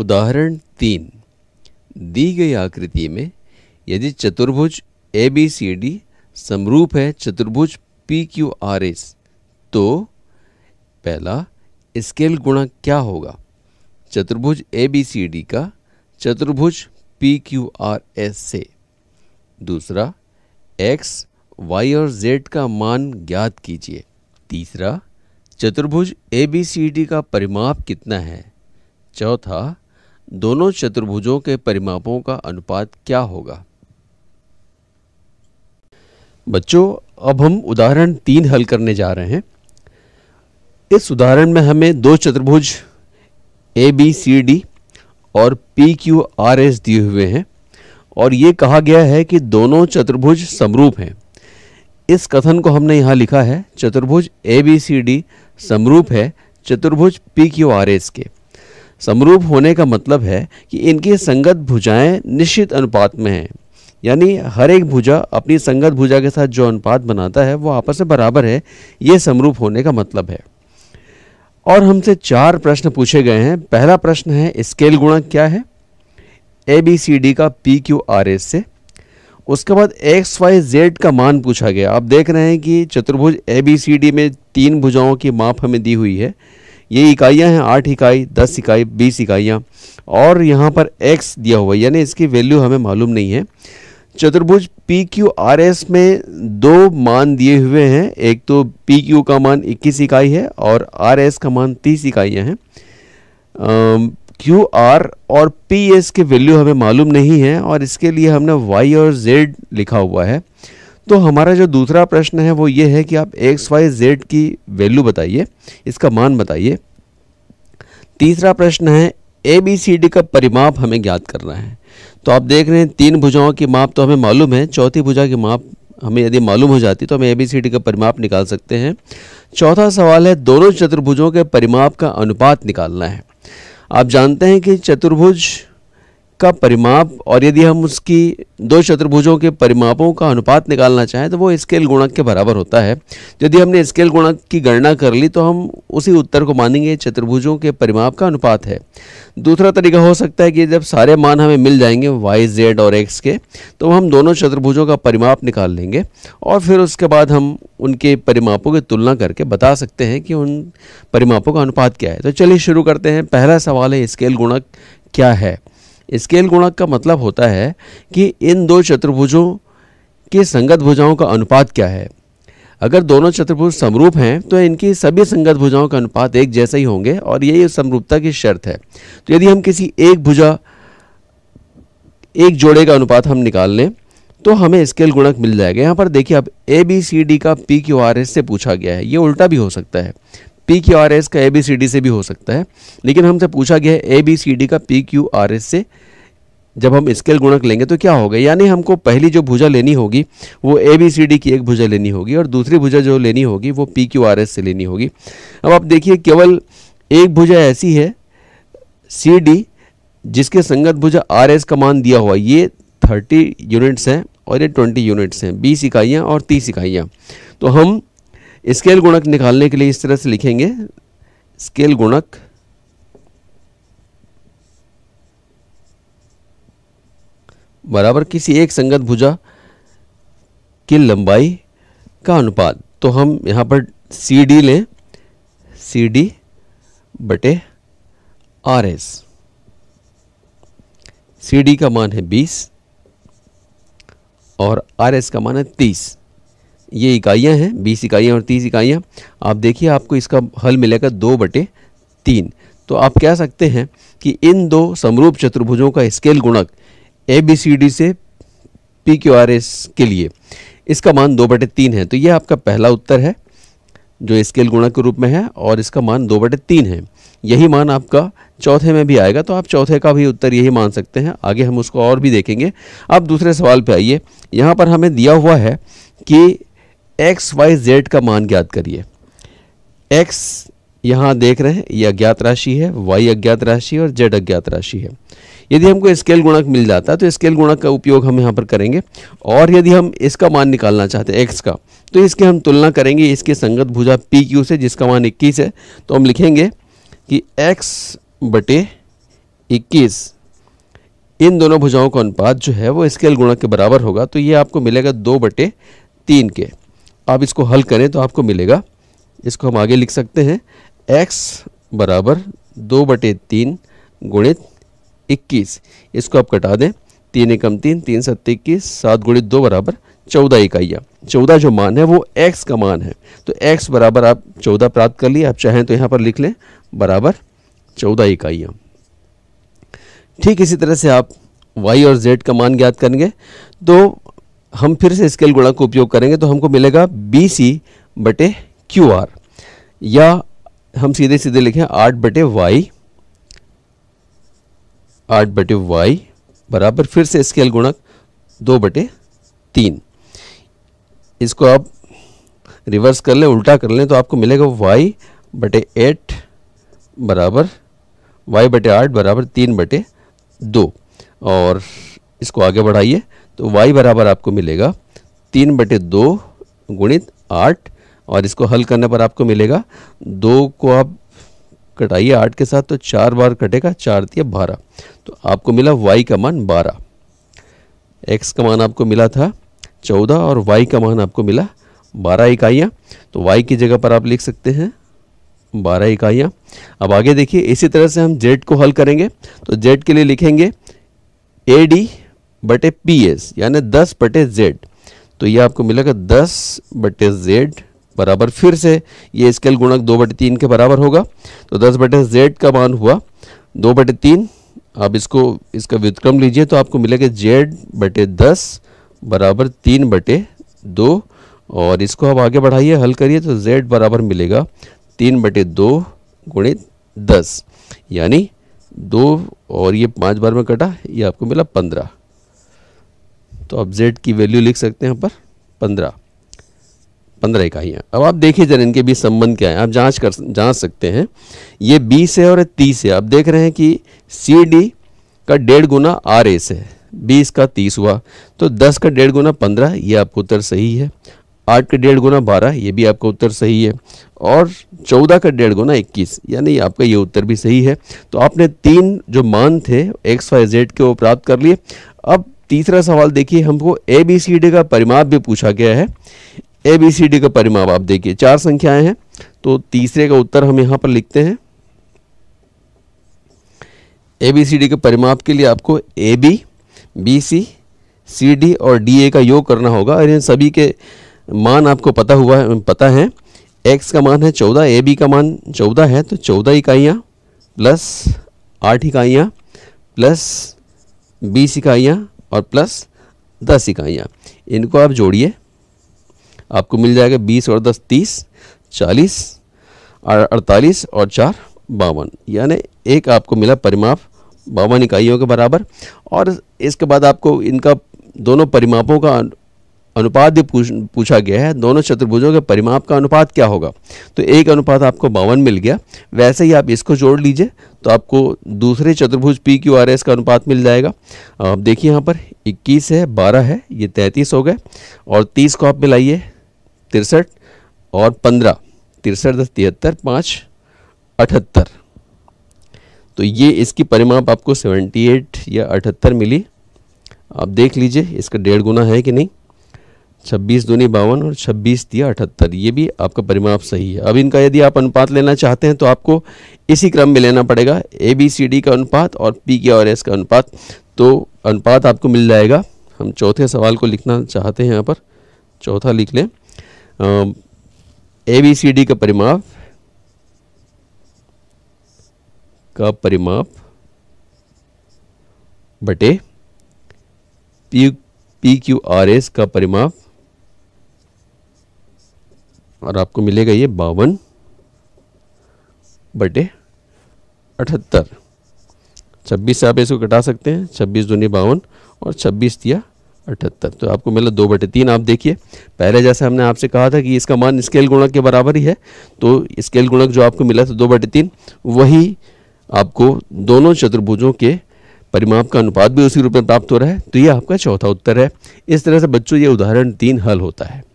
उदाहरण तीन दी गई आकृति में यदि चतुर्भुज ए बी सी डी समरूप है चतुर्भुज पी क्यू आर एस तो पहला स्केल गुणा क्या होगा चतुर्भुज ए बी सी डी का चतुर्भुज पी क्यू आर एस से दूसरा एक्स वाई और जेड का मान ज्ञात कीजिए तीसरा चतुर्भुज ए बी सी डी का परिमाप कितना है चौथा दोनों चतुर्भुजों के परिमापों का अनुपात क्या होगा बच्चों अब हम उदाहरण तीन हल करने जा रहे हैं इस उदाहरण में हमें दो चतुर्भुज ए बी सी डी और पी क्यू आर एस दिए हुए हैं और ये कहा गया है कि दोनों चतुर्भुज समरूप हैं इस कथन को हमने यहाँ लिखा है चतुर्भुज ए बी सी डी समरूप है चतुर्भुज पी क्यू आर एस के समरूप होने का मतलब है कि इनकी संगत भुजाएं निश्चित अनुपात में हैं यानी हर एक भुजा अपनी संगत भुजा के साथ जो अनुपात बनाता है वो आपस में बराबर है ये समरूप होने का मतलब है और हमसे चार प्रश्न पूछे गए हैं पहला प्रश्न है स्केल गुणक क्या है ए बी सी डी का पी क्यू आर एस से उसके बाद एक्स वाई जेड का मान पूछा गया आप देख रहे हैं कि चतुर्भुज ए बी सी डी में तीन भुजाओं की माप हमें दी हुई है ये इकाइयाँ हैं आठ इकाई दस इकाई बीस इकाइयाँ और यहाँ पर एक्स दिया हुआ है यानी इसकी वैल्यू हमें मालूम नहीं है चतुर्भुज पी क्यू आर एस में दो मान दिए हुए हैं एक तो पी क्यू का मान 21 इकाई है और आर एस का मान 30 इकाइयाँ हैं क्यू आर और पी एस की वैल्यू हमें मालूम नहीं है और इसके लिए हमने वाई और जेड लिखा हुआ है तो हमारा जो दूसरा प्रश्न है वो ये है कि आप एक्स वाई जेड की वैल्यू बताइए इसका मान बताइए तीसरा प्रश्न है ए बी सी डी का परिमाप हमें ज्ञात करना है तो आप देख रहे हैं तीन भुजाओं की माप तो हमें मालूम है चौथी भुजा की माप हमें यदि मालूम हो जाती तो हम ए बी सी डी का परिमाप निकाल सकते हैं चौथा सवाल है दोनों चतुर्भुजों के परिमाप का अनुपात निकालना है आप जानते हैं कि चतुर्भुज का परिमाप और यदि हम उसकी दो चतुर्भुजों के परिमापों का अनुपात निकालना चाहें तो वो स्केल गुणक के बराबर होता है यदि हमने स्केल गुणक की गणना कर ली तो हम उसी उत्तर को मानेंगे चतुर्भुजों के परिमाप का अनुपात है दूसरा तरीका हो सकता है कि जब सारे मान हमें मिल जाएंगे वाई जेड और एक्स के तो हम दोनों चतुर्भुजों का परिमाप निकाल लेंगे और फिर उसके बाद हम उनके परिमापों की तुलना करके बता सकते हैं कि उन परिमापों का अनुपात क्या है तो चलिए शुरू करते हैं पहला सवाल है स्केल गुणक क्या है स्केल गुणक का मतलब होता है कि इन दो चतुर्भुजों के संगत भुजाओं का अनुपात क्या है अगर दोनों चतुर्भुज समरूप हैं तो इनकी सभी संगत भुजाओं का अनुपात एक जैसे ही होंगे और यही समरूपता की शर्त है तो यदि हम किसी एक भुजा एक जोड़े का अनुपात हम निकाल लें तो हमें स्केल गुणक मिल जाएगा यहाँ पर देखिए अब ए बी सी डी का पी क्यू आर एस से पूछा गया है ये उल्टा भी हो सकता है पी क्यू आर एस का ए बी सी डी से भी हो सकता है लेकिन हमसे पूछा गया है ए बी सी डी का पी क्यू आर एस से जब हम स्केल गुणक लेंगे तो क्या होगा यानी हमको पहली जो भुजा लेनी होगी वो ए बी सी डी की एक भुजा लेनी होगी और दूसरी भुजा जो लेनी होगी वो पी क्यू आर एस से लेनी होगी अब आप देखिए केवल एक भुजा ऐसी है सी डी जिसके संगत भुजा आर एस का मान दिया हुआ ये थर्टी यूनिट्स हैं और ये ट्वेंटी यूनिट्स हैं बीस इकाइयाँ और तीस इकाइयाँ तो हम स्केल गुणक निकालने के लिए इस तरह से लिखेंगे स्केल गुणक बराबर किसी एक संगत भुजा की लंबाई का अनुपात तो हम यहां पर सी डी लें सी डी बटे आर एस सी डी का मान है 20 और आर एस का मान है 30 ये इकाइयाँ हैं बीस इकाइयाँ और तीस इकाइयाँ आप देखिए आपको इसका हल मिलेगा दो बटे तीन तो आप कह सकते हैं कि इन दो समरूप चतुर्भुजों का स्केल गुणक ए बी सी डी से पी क्यू आर एस के लिए इसका मान दो बटे तीन है तो यह आपका पहला उत्तर है जो स्केल गुणक के रूप में है और इसका मान दो बटे तीन है यही मान आपका चौथे में भी आएगा तो आप चौथे का भी उत्तर यही मान सकते हैं आगे हम उसको और भी देखेंगे अब दूसरे सवाल पे आइए यहाँ पर हमें दिया हुआ है कि एक्स वाई जेड का मान ज्ञात करिए एक्स यहाँ देख रहे हैं ये अज्ञात राशि है वाई अज्ञात राशि और जेड अज्ञात राशि है यदि हमको स्केल गुणक मिल जाता है तो स्केल गुणक का उपयोग हम यहाँ पर करेंगे और यदि हम इसका मान निकालना चाहते हैं एक्स का तो इसकी हम तुलना करेंगे इसके संगत भुजा पी क्यू से जिसका मान इक्कीस है तो हम लिखेंगे कि एक्स बटे इक्कीस इन दोनों भुजाओं का अनुपात जो है वो स्केल गुणक के बराबर होगा तो ये आपको मिलेगा दो बटे तीन के आप इसको हल करें तो आपको मिलेगा इसको हम आगे लिख सकते हैं x बराबर दो बटे तीन गुणित इक्कीस इसको आप कटा दें तीन एकम तीन तीन सत्त इक्कीस सात गुणित दो बराबर चौदह इकाइयाँ चौदह जो मान है वो x का मान है तो x बराबर आप चौदह प्राप्त कर लिए आप चाहें तो यहाँ पर लिख लें बराबर चौदह इकाइयाँ ठीक इसी तरह से आप y और z का मान ज्ञात करेंगे तो हम फिर से स्केल गुणा का उपयोग करेंगे तो हमको मिलेगा बी सी बटे क्यू आर या हम सीधे सीधे लिखें आठ बटे वाई आठ बटे वाई बराबर फिर से स्केल गुणक दो बटे तीन इसको आप रिवर्स कर लें उल्टा कर लें तो आपको मिलेगा वाई बटे एट बराबर वाई बटे आठ बराबर तीन बटे दो और इसको आगे बढ़ाइए तो y बराबर आपको मिलेगा तीन बटे दो गुणित आठ और इसको हल करने पर आपको मिलेगा दो को आप कटाइए आठ के साथ तो चार बार कटेगा चार दिया बारह तो आपको मिला y का मान बारह x का मान आपको मिला था चौदह और y का मान आपको मिला बारह इकाइयाँ तो y की जगह पर आप लिख सकते हैं बारह इकाइयाँ अब आगे देखिए इसी तरह से हम z को हल करेंगे तो z के लिए लिखेंगे ए डी बटे पी एस यानी दस बटे जेड तो ये आपको मिलेगा दस बटे जेड बराबर फिर से ये स्केल गुणक दो बटे तीन के बराबर होगा तो दस बटे जेड का मान हुआ दो बटे तीन आप इसको इसका व्युतक्रम लीजिए तो आपको मिलेगा जेड बटे दस बराबर तीन बटे दो और इसको आप आगे बढ़ाइए हल करिए तो जेड बराबर मिलेगा तीन बटे दो गुणित दस यानी दो और ये पाँच बार में कटा ये आपको मिला पंद्रह तो आप जेड की वैल्यू लिख सकते हैं यहाँ पर पंद्रह पंद्रह इकाइयाँ अब आप देखिए जरा इनके बीच संबंध क्या है आप जांच कर जांच सकते हैं ये बीस है और तीस है आप देख रहे हैं कि सी डी का डेढ़ गुना आर ए से है बीस का तीस हुआ तो दस का डेढ़ गुना पंद्रह ये आपका उत्तर सही है आठ का डेढ़ गुना बारह ये भी आपका उत्तर सही है और चौदह का डेढ़ गुना इक्कीस यानी आपका ये उत्तर भी सही है तो आपने तीन जो मान थे एक्स वाई जेड के वो प्राप्त कर लिए अब तीसरा सवाल देखिए हमको ए बी सी डी का परिमाप भी पूछा गया है ए बी सी डी का परिमाप आप देखिए चार संख्याएं हैं तो तीसरे का उत्तर हम यहाँ पर लिखते हैं ए बी सी डी के परिमाप के लिए आपको A B B C C D और डी ए का योग करना होगा और इन सभी के मान आपको पता हुआ है पता है एक्स का मान है चौदह ए बी का मान चौदह है तो चौदह इकाइयाँ प्लस आठ इकाइयाँ प्लस बीस इकाइयाँ और प्लस दस इकाइयाँ इनको आप जोड़िए आपको मिल जाएगा बीस और दस तीस चालीस अड़तालीस और चार बावन यानी एक आपको मिला परिमाप बावन इकाइयों के बराबर और इसके बाद आपको इनका दोनों परिमापों का अनुपात भी पूछ, पूछा गया है दोनों चतुर्भुजों के परिमाप का अनुपात क्या होगा तो एक अनुपात आपको बावन मिल गया वैसे ही आप इसको जोड़ लीजिए तो आपको दूसरे चतुर्भुज पी क्यू आर एस का अनुपात मिल जाएगा आप देखिए यहाँ पर 21 है 12 है ये 33 हो गए और 30 को आप मिलाइए तिरसठ और 15 तिरसठ दस तिहत्तर पाँच अठहत्तर तो ये इसकी परिमाप आपको 78 या अठहत्तर मिली आप देख लीजिए इसका डेढ़ गुना है कि नहीं छब्बीस दूनी बावन और छब्बीस दिया अठहत्तर ये भी आपका परिमाप सही है अब इनका यदि आप अनुपात लेना चाहते हैं तो आपको इसी क्रम में लेना पड़ेगा ए बी सी डी का अनुपात और पी के और एस का अनुपात तो अनुपात आपको मिल जाएगा हम चौथे सवाल को लिखना चाहते हैं यहाँ पर चौथा लिख लें ए बी सी डी का परिमाप का परिमाप बटे P P Q R S का परिमाप और आपको मिलेगा ये बावन बटे अठहत्तर छब्बीस से आप इसको कटा सकते हैं छब्बीस दूनी बावन और छब्बीस दिया अठहत्तर तो आपको मिला दो बटे तीन आप देखिए पहले जैसे हमने आपसे कहा था कि इसका मान स्केल गुणक के बराबर ही है तो स्केल गुणक जो आपको मिला था दो बटे तीन वही आपको दोनों चतुर्भुजों के परिमाप का अनुपात भी उसी रूप में प्राप्त हो रहा है तो ये आपका चौथा उत्तर है इस तरह से बच्चों ये उदाहरण तीन हल होता है